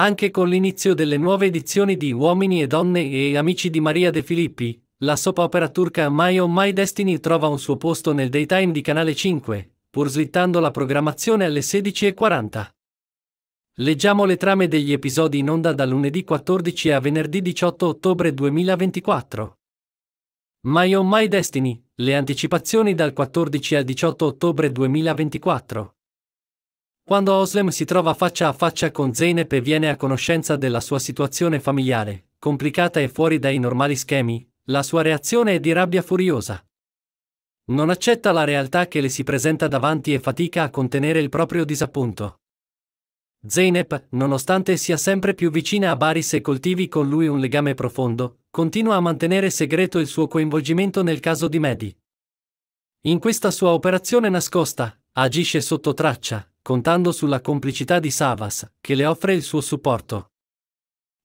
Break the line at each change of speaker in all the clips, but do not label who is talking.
Anche con l'inizio delle nuove edizioni di Uomini e Donne e Amici di Maria De Filippi, la soap opera turca My Oh My Destiny trova un suo posto nel daytime di Canale 5, pur slittando la programmazione alle 16.40. Leggiamo le trame degli episodi in onda da lunedì 14 a venerdì 18 ottobre 2024. My Oh My Destiny, le anticipazioni dal 14 al 18 ottobre 2024. Quando Oslem si trova faccia a faccia con Zeynep e viene a conoscenza della sua situazione familiare, complicata e fuori dai normali schemi, la sua reazione è di rabbia furiosa. Non accetta la realtà che le si presenta davanti e fatica a contenere il proprio disappunto. Zeynep, nonostante sia sempre più vicina a Baris e coltivi con lui un legame profondo, continua a mantenere segreto il suo coinvolgimento nel caso di Mehdi. In questa sua operazione nascosta, agisce sotto traccia, contando sulla complicità di Savas, che le offre il suo supporto.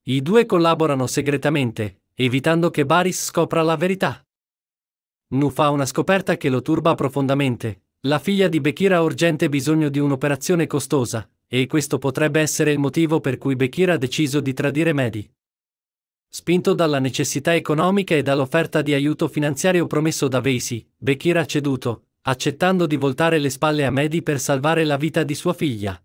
I due collaborano segretamente, evitando che Baris scopra la verità. Nu fa una scoperta che lo turba profondamente. La figlia di Bekira ha urgente bisogno di un'operazione costosa, e questo potrebbe essere il motivo per cui Bekira ha deciso di tradire Medi. Spinto dalla necessità economica e dall'offerta di aiuto finanziario promesso da Veisi, Bekira ha ceduto, accettando di voltare le spalle a Mehdi per salvare la vita di sua figlia.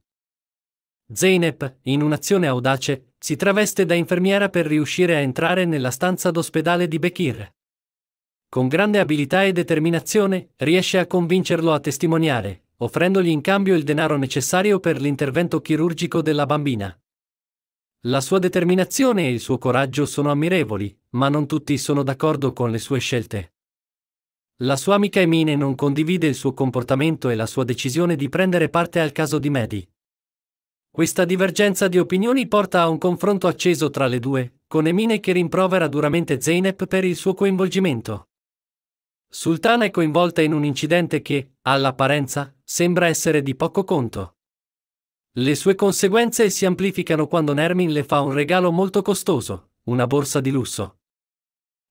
Zeynep, in un'azione audace, si traveste da infermiera per riuscire a entrare nella stanza d'ospedale di Bekir. Con grande abilità e determinazione, riesce a convincerlo a testimoniare, offrendogli in cambio il denaro necessario per l'intervento chirurgico della bambina. La sua determinazione e il suo coraggio sono ammirevoli, ma non tutti sono d'accordo con le sue scelte. La sua amica Emine non condivide il suo comportamento e la sua decisione di prendere parte al caso di Mehdi. Questa divergenza di opinioni porta a un confronto acceso tra le due, con Emine che rimprovera duramente Zeynep per il suo coinvolgimento. Sultana è coinvolta in un incidente che, all'apparenza, sembra essere di poco conto. Le sue conseguenze si amplificano quando Nermin le fa un regalo molto costoso, una borsa di lusso.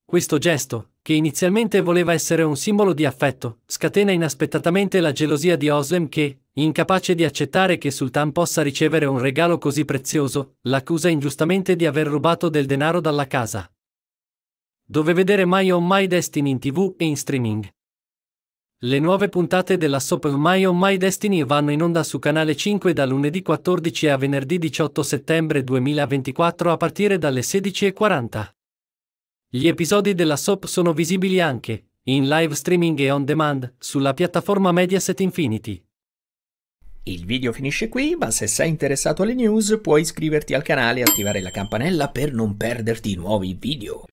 Questo gesto, che inizialmente voleva essere un simbolo di affetto, scatena inaspettatamente la gelosia di Oslem che, incapace di accettare che Sultan possa ricevere un regalo così prezioso, l'accusa ingiustamente di aver rubato del denaro dalla casa. Dove vedere My On My Destiny in tv e in streaming. Le nuove puntate della soap My On My Destiny vanno in onda su Canale 5 da lunedì 14 a venerdì 18 settembre 2024 a partire dalle 16.40. Gli episodi della SOP sono visibili anche, in live streaming e on demand, sulla piattaforma Mediaset Infinity. Il video finisce qui, ma se sei interessato alle news puoi iscriverti al canale e attivare la campanella per non perderti nuovi video.